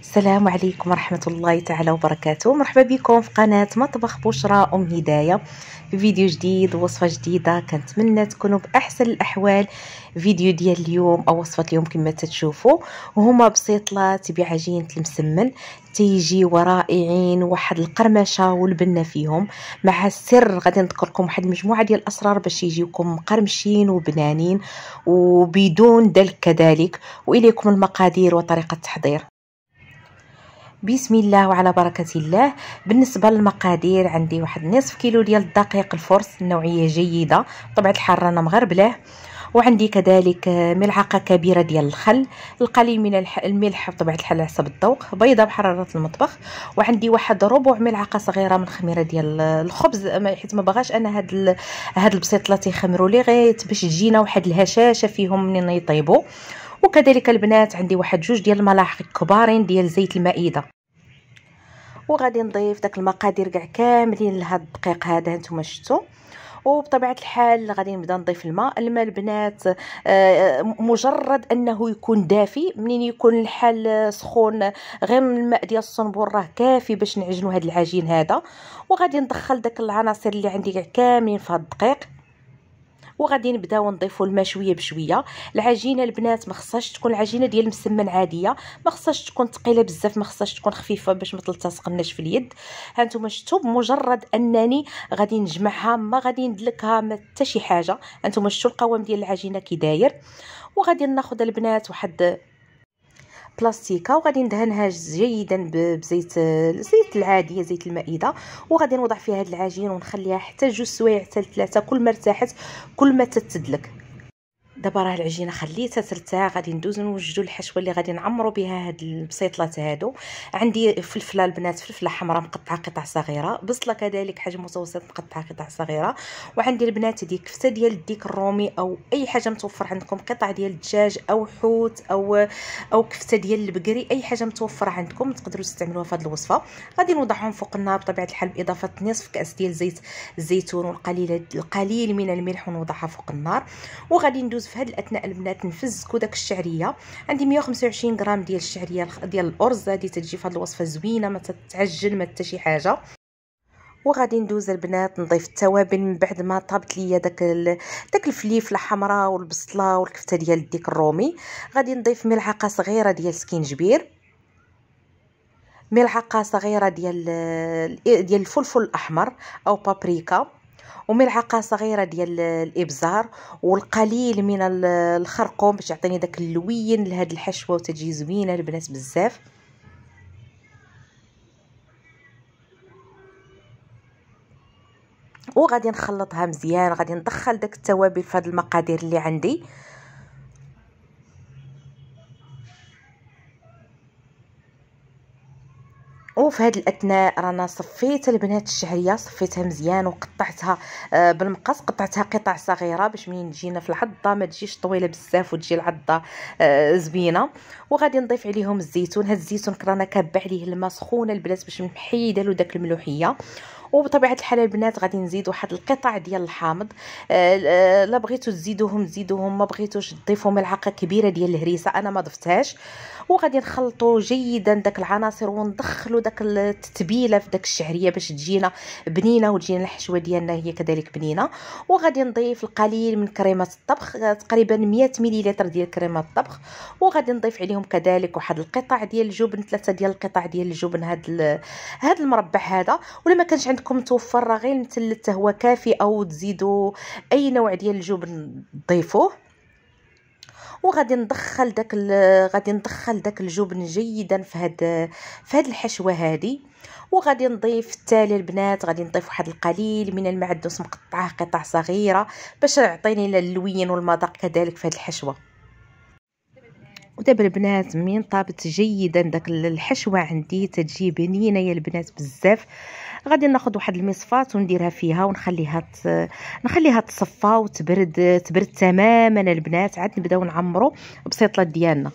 السلام عليكم ورحمة الله تعالى وبركاته مرحبا بكم في قناة مطبخ بشرى أم هداية في فيديو جديد وصفة جديدة كنتمنى تكونوا بأحسن الأحوال فيديو ديال اليوم أو وصفة اليوم كما تتشوفوا وهما بسيطلات بعجينة المسمن تيجيو رائعين واحد القرمشة والبنة فيهم مع السر غادي نذكركم واحد المجموعة ديال الأسرار باش يجيوكم قرمشين وبنانين وبدون دلك كذلك وإليكم المقادير وطريقة التحضير بسم الله وعلى بركة الله بالنسبة للمقادير عندي واحد نصف كيلو ديال الدقيق الفرس نوعية جيدة طبعا الحر انا مغربله وعندي كذلك آه، ملعقه كبيره ديال الخل القليل من الملح بطبيعه الحال حسب الذوق بيضه بحراره المطبخ وعندي واحد ربع ملعقه صغيره من الخميره ديال آه، الخبز آه، حيت ما بغاش انا هاد هاد البسيط اللي تيخمروا لي غير باش تجينا واحد الهشاشه فيهم منين يطيبوا وكذلك البنات عندي واحد جوج ديال الملاحق كبارين ديال زيت المائده وغادي نضيف داك المقادير كاع كاملين لهاد الدقيق هذا نتوما شفتو وبطبيعه الحال غادي نبدا نضيف الماء الماء البنات آه، مجرد انه يكون دافي منين يكون الحال سخون غير الماء ديال الصنبور راه كافي باش نعجنوا هذا العجين هذا وغادي ندخل داك العناصر اللي عندي كاملين في هاد الدقيق وغادي نبداو نضيفوا الماء شويه بشويه العجينه البنات ما خصهاش تكون العجينه ديال المسمن عاديه ما خصهاش تكون ثقيله بزاف ما خصهاش تكون خفيفه باش ما تلتصقناش في اليد ها نتوما شفتوا بمجرد انني غادي نجمعها ما غادي ندلكها ما حتى شي حاجه ها نتوما شفتوا القوام ديال العجينه كي داير وغادي ناخذ البنات واحد بلاستيكه وغادي ندهنها جيدا بزيت الزيت العادي زيت المائده وغادي نوضع فيها هاد العجين ونخليها حتى جوج سوايع حتى ثلاثه كل ما ارتاحت كل ما تتدلك دابا راه العجينه خليتها ترتاح غادي ندوز نوجدوا الحشوه اللي غادي نعمروا بها هاد البسيطلات هادو عندي فلفله البنات فلفله حمراء مقطعه قطع صغيره بصله كذلك حجم متوسط مقطعه قطع صغيره وعندي البنات دي كفته ديال الديك الرومي او اي حاجه متوفر عندكم قطع ديال الدجاج او حوت او او كفته ديال البقري اي حاجه متوفره عندكم تقدروا تستعملوها في هاد الوصفه غادي نوضعهم فوق النار بطبيعه الحال باضافه نصف كاس ديال زيت الزيتون والقليل القليل من الملح ونوضعها فوق النار وغادي ندوز في هاد الاثناء البنات نفزكو داك الشعريه عندي 125 غرام ديال الشعريه ديال الارز هادي تجي في هاد الوصفه زوينه ما تتعجن ما حتى شي حاجه وغادي ندوز البنات نضيف التوابل من بعد ما طابت ليا داك ال... داك الفليفله الحمراء والبصله والكفته ديال الديك الرومي غادي نضيف ملعقه صغيره ديال سكينجبير ملعقه صغيره ديال ديال الفلفل الاحمر او بابريكا وملعقه صغيره ديال الابزار والقليل من الخرقوم باش يعطيني داك اللوين لهاد الحشوه وتجي زوينه البنات بزاف وغادي نخلطها مزيان غادي ندخل داك التوابل في هاد المقادير اللي عندي في هذه الاثناء رانا صفيت البنات الشعريه صفيتها مزيان وقطعتها آه، بالمقص قطعتها قطع صغيره باش منين تجينا في العضه ما تجيش طويله بزاف وتجي العضه آه، زوينه وغادي نضيف عليهم الزيتون هاد الزيتون رانا كابع عليه الماء سخونه البنات باش نحيد له داك الملوحيه وبطبيعه الحال البنات غادي نزيد واحد القطع ديال الحامض آه، لا بغيتو تزيدوهم زيدوهم ما بغيتوش تضيفوا ملعقه كبيره ديال الهريسه انا ما ضفتهاش وغادي نخلطوا جيدا داك العناصر وندخلوا داك التتبيله في داك الشعريه باش تجينا بنينه وتجينا الحشوه ديالنا هي كذلك بنينه وغادي نضيف القليل من كريمه الطبخ تقريبا 100 مليلتر ديال كريمه الطبخ وغادي نضيف عليهم كذلك واحد القطع ديال الجبن ثلاثه ديال القطع ديال الجبن هذا هذا المربع هذا ولا ما كانش عندكم توفر راه غير مثلث هو كافي او تزيدوا اي نوع ديال الجبن ضيفوه وغادي ندخل داك غادي ندخل داك الجبن جيدا في هاد في هاد الحشوه هادي وغادي نضيف التالي البنات غادي نضيف واحد القليل من المعدنوس مقطعه قطع صغيره باش يعطيني اللوين والمذاق كذلك في هاد الحشوه ودابا البنات من طابت جيدا داك الحشوه عندي تتجي بنينه يا البنات بزاف غادي ناخذ واحد المصفات ونديرها فيها ونخليها ت... نخليها تصفى وتبرد تبرد تماما البنات عاد نبداو نعمرو بسيطلات ديالنا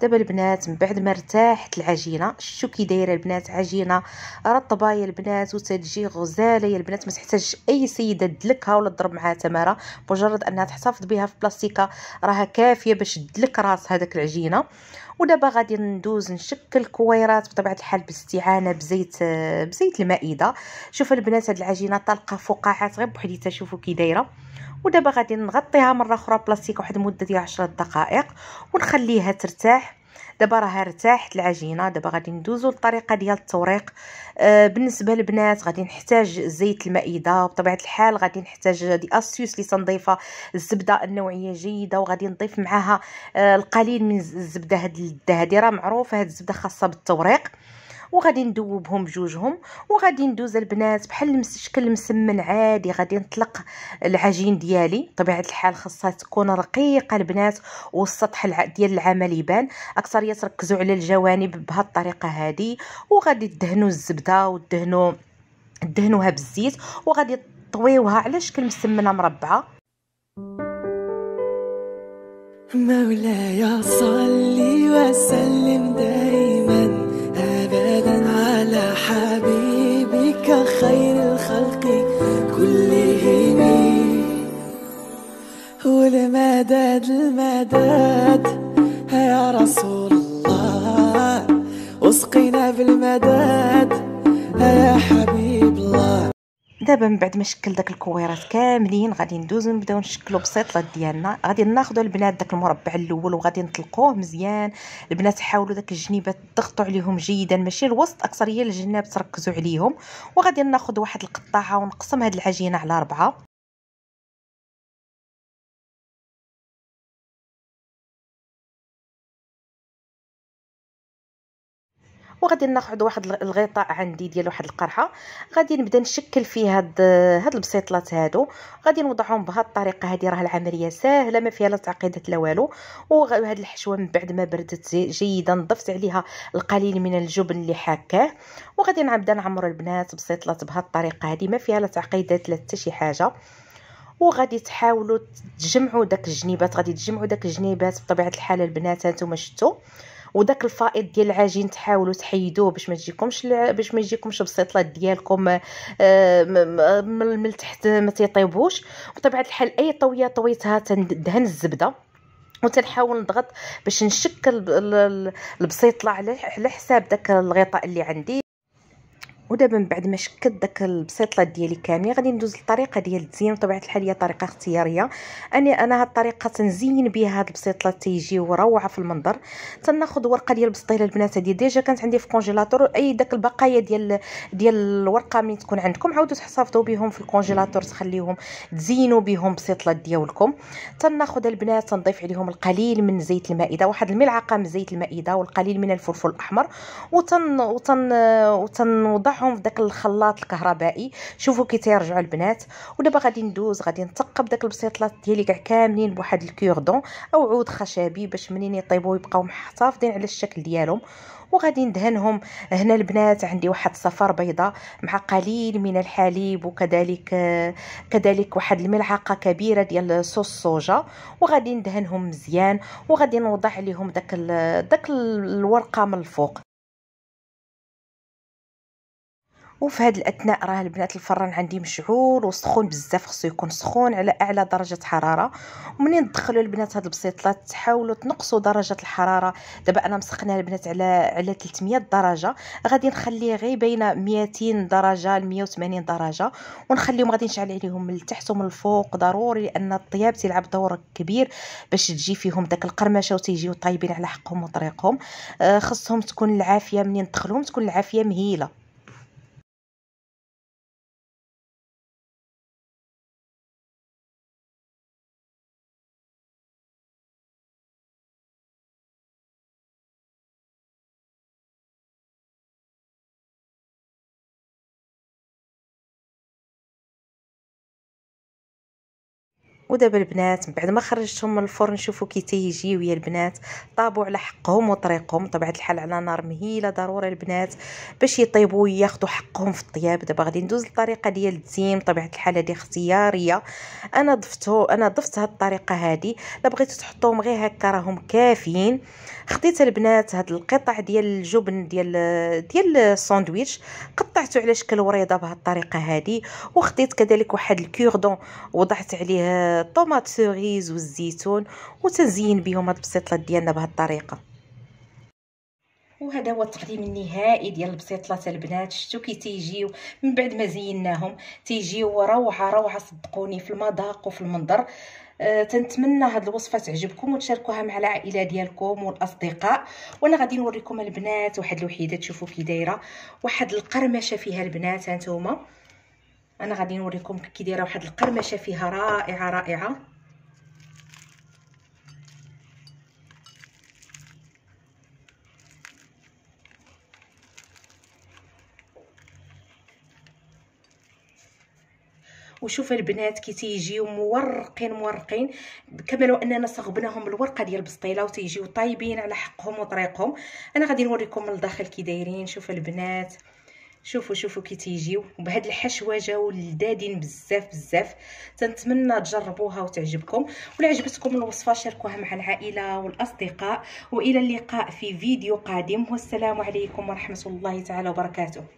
دابا البنات من بعد ما ارتاحت العجينه شو كي دايره البنات عجينه رطبه يا البنات وتتجي غزاله يا البنات ما تحتاجش اي سيده تدلكها ولا تضرب معها تماره مجرد انها تحتفظ بها في بلاستيكه راها كافيه باش تدلك راس هذاك العجينه ودابا غادي ندوز نشكل كويرات بطبيعه الحال باستعانه بزيت بزيت المائده شوفوا البنات هاد العجينه طالقه فقاعات غير بوحديتها شوفوا كي دايره ودابا غادي نغطيها مره اخرى بلاستيك واحد المده ديال 10 دقائق ونخليها ترتاح دابا راها ارتاحت العجينه دابا غادي ندوزو للطريقه ديال التوريق آه بالنسبه للبنات غادي نحتاج زيت المائده وبطبيعه الحال غادي نحتاج دي اسيوس اللي تنضيفها الزبده النوعيه جيده وغادي نضيف معاها آه القليل من الزبده هاد راه معروفه هاد الزبده خاصه بالتوريق وغادي ندوبهم بجوجهم وغادي ندوز البنات بحال شكل مسمن عادي غادي نطلق العجين ديالي طبيعه الحال خاصها تكون رقيقه البنات والسطح ديال العمل يبان اكثر يتركزوا على الجوانب بهذه الطريقه هذه وغادي تدهنوا الزبده وتدهنوا دهنوها بالزيت وغادي طويوها على شكل مسمنه مربعه مولاي صلي وسلم دائما خير الخلق كلهم والمداد المدد يا رسول الله اسقنا بالمدد يا حبيبي دابا من بعد ما شكل داك الكويرات كاملين غادي ندوزو نبداو نشكلو بسيطلات ديالنا غادي ناخذوا البنات داك المربع الاول وغادي نطلقوه مزيان البنات حاولوا داك الجنيبات تضغطوا عليهم جيدا ماشي الوسط اكثر هي الجناب تركزوا عليهم وغادي ناخذ واحد القطاعه ونقسم هاد العجينه على ربعه وغادي ناخذ واحد الغطاء عندي ديال واحد القرحه غادي نبدا نشكل فيه هاد هاد البسيطلات هادو غادي نوضعهم بهاد الطريقه هادي راه العمليه ساهله ما فيها لا تعقيدات لا والو وهاد الحشوه من بعد ما بردت جيدا ضفت عليها القليل من الجبن اللي حاكاه وغادي نبدا نعمر البنات بسيطلات بهاد الطريقه هادي ما فيها لا تعقيدات لا حتى شي حاجه وغادي تحاولوا تجمعوا داك الجنيبات غادي تجمعوا داك الجنيبات بطبيعه الحال البنات هانتوما شفتوا وداك الفائض ديال العجين تحاولوا تحيدوه باش ما تجيكمش باش ما يجيكمش البسيطلات ديالكم آه، من تحت ما تيطيبوش وطبيعه الحال اي طويه طويتها تندهن الزبده وتنحاول نضغط باش نشكل البسيطله على حساب داك الغطاء اللي عندي ودابا من بعد ما شكت داك البسيطلات ديالي كاملين غادي ندوز للطريقه ديال التزيين بطبيعه الحال هي طريقه اختياريه اني انا هاد الطريقه تنزين بها هاد البسيطلات تيجيو روعه في المنظر تناخذ ورقه ديال البسطيله البنات هادي ديجا كانت عندي في الكونجيلاتور اي داك البقايا ديال ديال الورقه ملي تكون عندكم عاودو تحتفظوا بهم في الكونجيلاتور تخليهم تزينوا بهم بسيطلات ديالكم تناخذ البنات تنضيف عليهم القليل من زيت المائده واحد الملعقه من زيت المائده والقليل من الفلفل الاحمر وتن وتن وتنوضع نطيحهم في داك الخلاط الكهربائي شوفوا كي تيرجعوا البنات ودابا غادي ندوز غادي نثقب داك البسيطلات ديالي كاع كاملين بواحد الكوردون او عود خشبي باش منين يطيبوا يبقاو محتفظين على الشكل ديالهم وغادي ندهنهم هنا البنات عندي واحد صفار بيضاء مع قليل من الحليب وكذلك كذلك واحد الملعقه كبيره ديال صوص الصوجا وغادي ندهنهم مزيان وغادي نوضع عليهم داك داك الورقه من الفوق وفي هاد الاثناء راه البنات الفران عندي مشعول وسخون بزاف خصو يكون سخون على اعلى درجه حراره ومنين تدخلوا البنات هاد البسيطلات تحاولوا تنقصوا درجه الحراره دابا انا مسخنه البنات على على 300 درجه غادي نخليه غير بين 200 درجه ل 180 درجه ونخليهم غادي نشعل عليهم من التحت ومن الفوق ضروري لان الطياب تلعب دور كبير باش تجي فيهم داك القرمشه وتيجيو طايبين على حقهم وطريقهم آه، خصهم تكون العافيه منين ندخلهم تكون العافيه مهيله ودابا البنات من بعد ما خرجتهم من الفرن شوفوا كي تيجيو يا البنات طابوا على حقهم وطريقهم طبعا الحال على نار مهيله ضروري البنات باش يطيبوا ياخذوا حقهم في الطياب دابا غادي ندوز للطريقه ديال التزيين طبيعه الحال هذه اختياريه انا ضفتو انا ضفت هاد الطريقه هادي لا بغيتو تحطوهم غير هكا راهم كافيين خديت البنات هاد القطع ديال الجبن ديال ديال الساندويتش قطعته على شكل وريضه بهاد الطريقه هادي وخديت كذلك واحد الكوردون وضعت عليه الطوماط سوريز والزيتون وتزين بهم هاد البسيطلات ديالنا بهاد الطريقه وهذا هو التقديم النهائي ديال البسيطلات البنات شفتو كي تيجيو من بعد ما زيناهم تيجيو روعه روعه صدقوني في المذاق وفي المنظر أه تنتمنى هاد الوصفه تعجبكم وتشاركوها مع العائله ديالكم والاصدقاء وانا غادي نوريكم البنات واحد الوحيده تشوفوا كي دايره واحد القرمشه فيها البنات هانتوما انا غادي نوريكم كي دايره واحد القرمشه فيها رائعه رائعه وشوف البنات كي تيجيو مورقين مورقين كما لو اننا صغبناهم الورقه ديال البسطيله وتيجيو طايبين على حقهم وطريقهم انا غادي نوريكم من الداخل كي دايرين شوف البنات شوفوا شوفوا كي تيجيو بهاد جاو لذادين بزاف بزاف تنتمنى تجربوها وتعجبكم ولا عجبتكم الوصفه شاركوها مع العائله والاصدقاء والى اللقاء في فيديو قادم والسلام عليكم ورحمه الله تعالى وبركاته